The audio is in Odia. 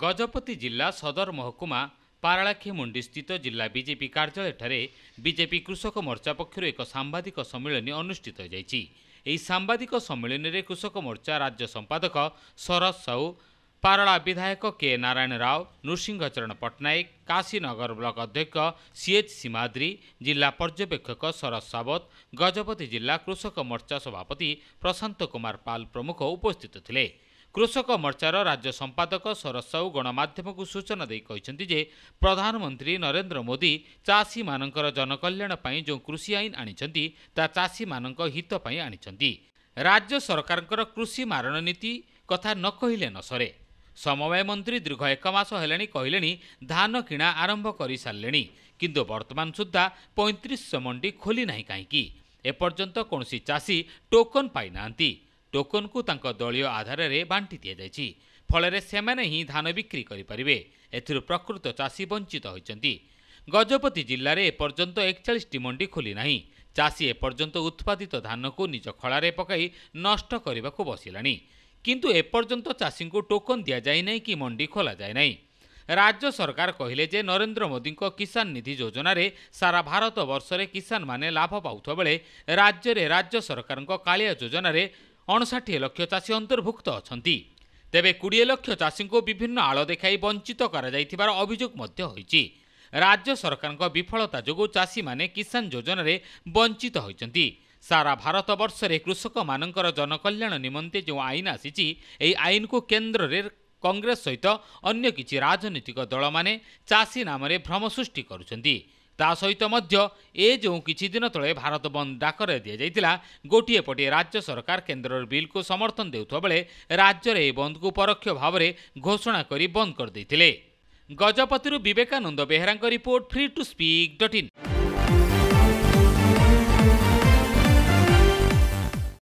ଗଜପତି ଜିଲ୍ଲା ସଦର ମହକୁମା ପାରାଳାଖି ମୁଣ୍ଡିସ୍ଥିତ ଜିଲ୍ଲା ବିଜେପି କାର୍ଯ୍ୟାଳୟଠାରେ ବିଜେପି କୃଷକ ମୋର୍ଚ୍ଚା ପକ୍ଷରୁ ଏକ ସାମ୍ବାଦିକ ସମ୍ମିଳନୀ ଅନୁଷ୍ଠିତ ହୋଇଯାଇଛି ଏହି ସାମ୍ବାଦିକ ସମ୍ମିଳନୀରେ କୃଷକ ମୋର୍ଚ୍ଚା ରାଜ୍ୟ ସମ୍ପାଦକ ଶରଦ ସାହୁ ପାରଳା ବିଧାୟକ କେ ନାରାୟଣ ରାଓ ନୃସିଂହଚରଣ ପଟ୍ଟନାୟକ କାଶୀନଗର ବ୍ଲକ ଅଧ୍ୟକ୍ଷ ସିଏଚ୍ ସୀମାଦ୍ରୀ ଜିଲ୍ଲା ପର୍ଯ୍ୟବେକ୍ଷକ ଶରତ ସାବତ ଗଜପତି ଜିଲ୍ଲା କୃଷକ ମୋର୍ଚ୍ଚା ସଭାପତି ପ୍ରଶାନ୍ତ କୁମାର ପାଲ୍ ପ୍ରମୁଖ ଉପସ୍ଥିତ ଥିଲେ କୃଷକ ମୋର୍ଚ୍ଚାର ରାଜ୍ୟ ସମ୍ପାଦକ ସରସ ସାହୁ ଗଣମାଧ୍ୟମକୁ ସୂଚନା ଦେଇ କହିଛନ୍ତି ଯେ ପ୍ରଧାନମନ୍ତ୍ରୀ ନରେନ୍ଦ୍ର ମୋଦି ଚାଷୀମାନଙ୍କର ଜନକଲ୍ୟାଣ ପାଇଁ ଯେଉଁ କୃଷି ଆଇନ ଆଣିଛନ୍ତି ତାହା ଚାଷୀମାନଙ୍କ ହିତ ପାଇଁ ଆଣିଛନ୍ତି ରାଜ୍ୟ ସରକାରଙ୍କର କୃଷି ମାରଣ ନୀତି କଥା ନ କହିଲେ ନ ସରେ ସମବାୟ ମନ୍ତ୍ରୀ ଦୀର୍ଘ ଏକ ମାସ ହେଲେଣି କହିଲେଣି ଧାନ କିଣା ଆରମ୍ଭ କରିସାରିଲେଣି କିନ୍ତୁ ବର୍ତ୍ତମାନ ସୁଦ୍ଧା ପଇଁତିରିଶ ମଣ୍ଡି ଖୋଲି ନାହିଁ କାହିଁକି ଏପର୍ଯ୍ୟନ୍ତ କୌଣସି ଚାଷୀ ଟୋକନ୍ ପାଇନାହାନ୍ତି ଟୋକନକୁ ତାଙ୍କ ଦଳୀୟ ଆଧାରରେ ବାଣ୍ଟି ଦିଆଯାଇଛି ଫଳରେ ସେମାନେ ହିଁ ଧାନ ବିକ୍ରି କରିପାରିବେ ଏଥିରୁ ପ୍ରକୃତ ଚାଷୀ ବଞ୍ଚିତ ହୋଇଛନ୍ତି ଗଜପତି ଜିଲ୍ଲାରେ ଏପର୍ଯ୍ୟନ୍ତ ଏକଚାଳିଶଟି ମଣ୍ଡି ଖୋଲି ନାହିଁ ଚାଷୀ ଏପର୍ଯ୍ୟନ୍ତ ଉତ୍ପାଦିତ ଧାନକୁ ନିଜ ଖଳାରେ ପକାଇ ନଷ୍ଟ କରିବାକୁ ବସିଲାଣି କିନ୍ତୁ ଏପର୍ଯ୍ୟନ୍ତ ଚାଷୀଙ୍କୁ ଟୋକନ୍ ଦିଆଯାଇନାହିଁ କି ମଣ୍ଡି ଖୋଲାଯାଇ ନାହିଁ ରାଜ୍ୟ ସରକାର କହିଲେ ଯେ ନରେନ୍ଦ୍ର ମୋଦିଙ୍କ କିଷାନ ନିଧି ଯୋଜନାରେ ସାରା ଭାରତ ବର୍ଷରେ କିଷାନମାନେ ଲାଭ ପାଉଥିବା ବେଳେ ରାଜ୍ୟରେ ରାଜ୍ୟ ସରକାରଙ୍କ କାଳିଆ ଯୋଜନାରେ ଅଣଷଠି ଲକ୍ଷ ଚାଷୀ ଅନ୍ତର୍ଭୁକ୍ତ ଅଛନ୍ତି ତେବେ କୋଡ଼ିଏ ଲକ୍ଷ ଚାଷୀଙ୍କୁ ବିଭିନ୍ନ ଆଳ ଦେଖାଇ ବଞ୍ଚିତ କରାଯାଇଥିବାର ଅଭିଯୋଗ ମଧ୍ୟ ହୋଇଛି ରାଜ୍ୟ ସରକାରଙ୍କ ବିଫଳତା ଯୋଗୁଁ ଚାଷୀମାନେ କିଷାନ ଯୋଜନାରେ ବଞ୍ଚିତ ହୋଇଛନ୍ତି ସାରା ଭାରତବର୍ଷରେ କୃଷକମାନଙ୍କର ଜନକଲ୍ୟାଣ ନିମନ୍ତେ ଯେଉଁ ଆଇନ ଆସିଛି ଏହି ଆଇନକୁ କେନ୍ଦ୍ରରେ କଂଗ୍ରେସ ସହିତ ଅନ୍ୟ କିଛି ରାଜନୈତିକ ଦଳମାନେ ଚାଷୀ ନାମରେ ଭ୍ରମ ସୃଷ୍ଟି କରୁଛନ୍ତି ତା ସହିତ ମଧ୍ୟ ଏ ଯେଉଁ କିଛି ଦିନ ତଳେ ଭାରତ ବନ୍ଦ ଡାକରା ଦିଆଯାଇଥିଲା ଗୋଟିଏ ପଟେ ରାଜ୍ୟ ସରକାର କେନ୍ଦ୍ରର ବିଲ୍କୁ ସମର୍ଥନ ଦେଉଥିବା ବେଳେ ରାଜ୍ୟରେ ଏହି ବନ୍ଦକୁ ପରୋକ୍ଷ ଭାବରେ ଘୋଷଣା କରି ବନ୍ଦ କରିଦେଇଥିଲେ ଗଜପତିରୁ ବିବେକାନନ୍ଦ ବେହେରାଙ୍କ report free to speak dot in